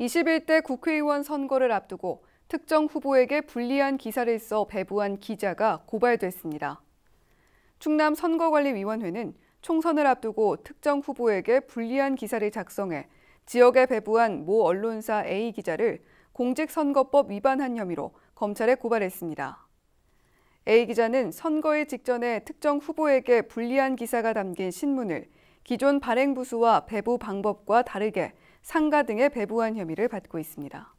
21대 국회의원 선거를 앞두고 특정 후보에게 불리한 기사를 써 배부한 기자가 고발됐습니다. 충남 선거관리위원회는 총선을 앞두고 특정 후보에게 불리한 기사를 작성해 지역에 배부한 모 언론사 A 기자를 공직선거법 위반한 혐의로 검찰에 고발했습니다. A 기자는 선거일 직전에 특정 후보에게 불리한 기사가 담긴 신문을 기존 발행 부수와 배부 방법과 다르게 상가 등에 배부한 혐의를 받고 있습니다.